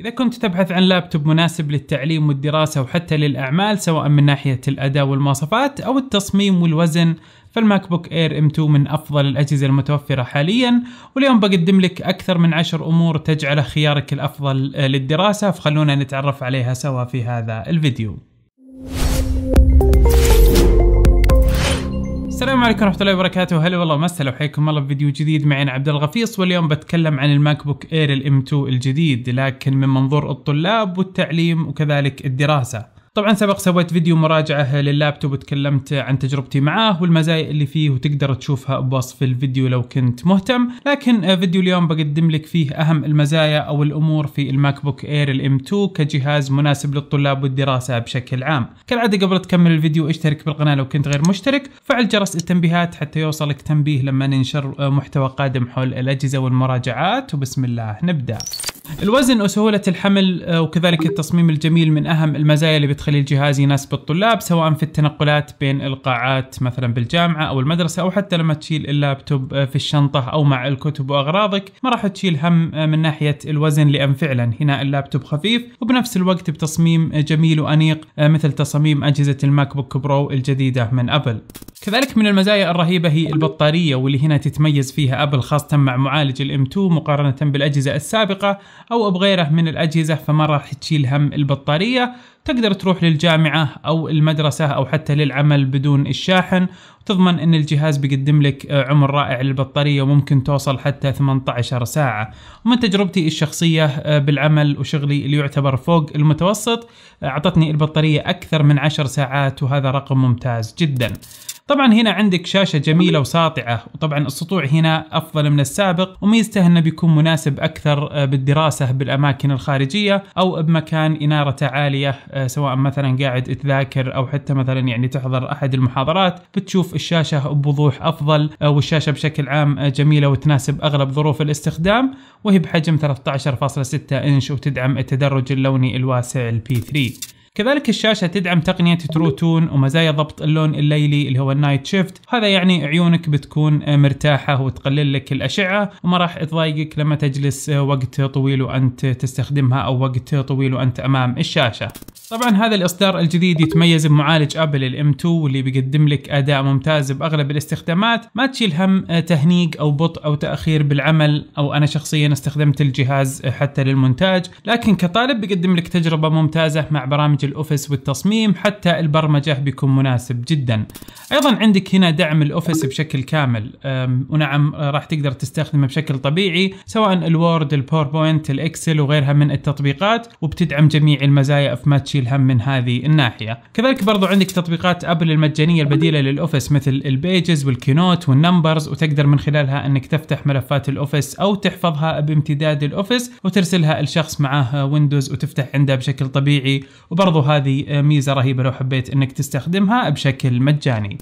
إذا كنت تبحث عن لابتوب مناسب للتعليم والدراسة وحتى للأعمال سواء من ناحية الأداء والمواصفات أو التصميم والوزن فالماك بوك اير ام 2 من افضل الاجهزه المتوفره حاليا واليوم بقدم لك اكثر من عشر امور تجعله خيارك الافضل للدراسه فخلونا نتعرف عليها سوا في هذا الفيديو. السلام عليكم ورحمة الله وبركاته، هلا والله ومسهلا وحياكم الله في فيديو جديد انا عبد الغفيص واليوم بتكلم عن الماك بوك اير الام 2 الجديد لكن من منظور الطلاب والتعليم وكذلك الدراسة. طبعا سبق سويت فيديو مراجعة لللابتوب وتكلمت عن تجربتي معاه والمزايا اللي فيه وتقدر تشوفها بوصف الفيديو لو كنت مهتم لكن فيديو اليوم بقدم لك فيه أهم المزايا أو الأمور في الماك بوك اير الام 2 كجهاز مناسب للطلاب والدراسة بشكل عام كالعادة قبل تكمل الفيديو اشترك بالقناة لو كنت غير مشترك فعل جرس التنبيهات حتى يوصلك تنبيه لما ننشر محتوى قادم حول الأجهزة والمراجعات وبسم الله نبدأ الوزن وسهولة الحمل آه، وكذلك التصميم الجميل من أهم المزايا اللي بتخلي الجهاز يناسب الطلاب سواء في التنقلات بين القاعات مثلا بالجامعة أو المدرسة أو حتى لما تشيل اللابتوب آه، في الشنطة أو مع الكتب وأغراضك ما راح تشيل هم آه، من ناحية الوزن لأن فعلا هنا اللابتوب خفيف وبنفس الوقت بتصميم جميل وأنيق مثل تصاميم أجهزة الماك بوك برو الجديدة من أبل كذلك من المزايا الرهيبة هي البطارية واللي هنا تتميز فيها أبل خاصة مع معالج الام 2 مقارنة بالأجهزة السابقة او بغيره من الاجهزه فما راح تشيل هم البطاريه تقدر تروح للجامعه او المدرسه او حتى للعمل بدون الشاحن وتضمن ان الجهاز بيقدم لك آه، عمر رائع للبطاريه وممكن توصل حتى 18 ساعه ومن تجربتي الشخصيه آه، بالعمل وشغلي اللي يعتبر فوق المتوسط آه، اعطتني البطاريه اكثر من 10 ساعات وهذا رقم ممتاز جدا طبعا هنا عندك شاشة جميلة وساطعة وطبعا السطوع هنا أفضل من السابق وميزته أنه بيكون مناسب أكثر آه، بالدراسة بالأماكن الخارجية أو بمكان إنارته عالية آه، سواء مثلا قاعد تذاكر أو حتى مثلا يعني تحضر أحد المحاضرات بتشوف الشاشة بوضوح أفضل آه، والشاشة بشكل عام جميلة وتناسب أغلب ظروف الاستخدام وهي بحجم 13.6 إنش وتدعم التدرج اللوني الواسع البي 3 كذلك الشاشة تدعم تقنية ترو تون ومزايا ضبط اللون الليلي اللي هو النايت شيفت هذا يعني عيونك بتكون مرتاحة وتقلل لك الأشعة وما راح تضايقك لما تجلس وقت طويل وأنت تستخدمها أو وقت طويل وأنت أمام الشاشة طبعا هذا الاصدار الجديد يتميز بمعالج ابل الام 2 واللي بيقدم لك اداء ممتاز باغلب الاستخدامات ما تشيل هم تهنيق او بطء او تاخير بالعمل او انا شخصيا استخدمت الجهاز حتى للمونتاج لكن كطالب بيقدم لك تجربه ممتازه مع برامج الاوفيس والتصميم حتى البرمجه بيكون مناسب جدا ايضا عندك هنا دعم الاوفيس بشكل كامل ونعم راح تقدر تستخدمه بشكل طبيعي سواء الوورد الباوربوينت الاكسل وغيرها من التطبيقات وبتدعم جميع المزايا فما تشيل هم من هذه الناحيه كذلك برضو عندك تطبيقات ابل المجانيه البديله للاوفيس مثل البيجز والكينوت والنمبرز وتقدر من خلالها انك تفتح ملفات الاوفيس او تحفظها بامتداد الاوفيس وترسلها لشخص معاه ويندوز وتفتح عنده بشكل طبيعي وبرضو برضو هذه ميزة رهيبة لو حبيت انك تستخدمها بشكل مجاني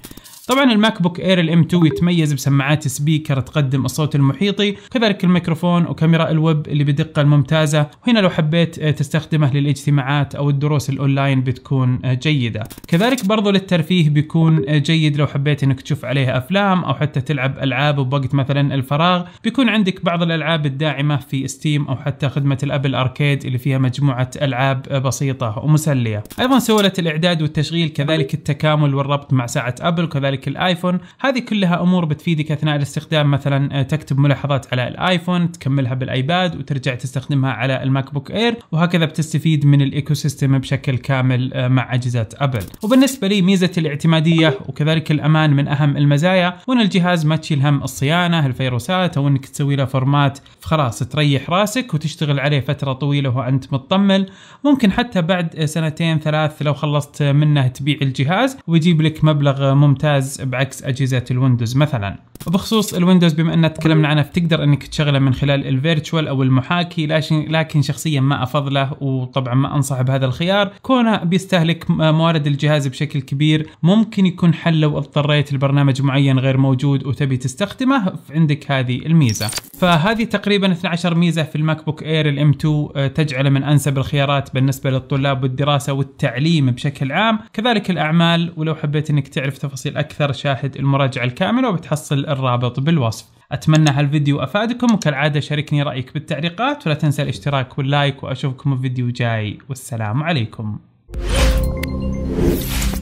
طبعا الماك بوك اير الام 2 يتميز بسماعات سبيكر تقدم الصوت المحيطي كذلك الميكروفون وكاميرا الويب اللي بدقه ممتازه وهنا لو حبيت آه، تستخدمه للاجتماعات او الدروس الاونلاين بتكون آه، جيده كذلك برضو للترفيه بيكون آه، جيد لو حبيت انك تشوف عليه افلام او حتى تلعب العاب وبوقت مثلا الفراغ بيكون عندك بعض الالعاب الداعمه في ستيم او حتى خدمه الابل اركيد اللي فيها مجموعه العاب بسيطه ومسليه ايضا سهوله الاعداد والتشغيل كذلك التكامل والربط مع ساعه ابل وكذلك كذلك الايفون هذه كلها امور بتفيدك اثناء الاستخدام مثلا آه، تكتب ملاحظات على الايفون تكملها بالايباد وترجع تستخدمها على الماك بوك اير وهكذا بتستفيد من الايكو سيستم بشكل كامل آه، مع اجهزه ابل وبالنسبه لي ميزه الاعتماديه وكذلك الامان من اهم المزايا وان الجهاز ما تشيل هم الصيانه الفيروسات او انك تسوي له فورمات خلاص تريح راسك وتشتغل عليه فتره طويله وانت مطمن ممكن حتى بعد سنتين ثلاث لو خلصت منه تبيع الجهاز ويجيب لك مبلغ ممتاز جهاز بعكس اجهزه الويندوز مثلا بخصوص الويندوز بما ان تكلمنا عنه فتقدر انك تشغله من خلال الفيرتشوال او المحاكي لكن لكن شخصيا ما افضله وطبعا ما انصح بهذا الخيار كونه بيستهلك موارد الجهاز بشكل كبير ممكن يكون حل لو اضطريت لبرنامج معين غير موجود وتبي تستخدمه عندك هذه الميزه فهذه تقريبا 12 ميزه في الماك بوك اير الام 2 تجعله من انسب الخيارات بالنسبه للطلاب والدراسه والتعليم بشكل عام كذلك الاعمال ولو حبيت انك تعرف تفاصيل اكثر أكثر شاهد المراجعة الكاملة وبتحصل الرابط بالوصف أتمنى هالفيديو أفادكم وكالعادة شاركني رأيك بالتعليقات ولا تنسى الاشتراك واللايك وأشوفكم في فيديو جاي والسلام عليكم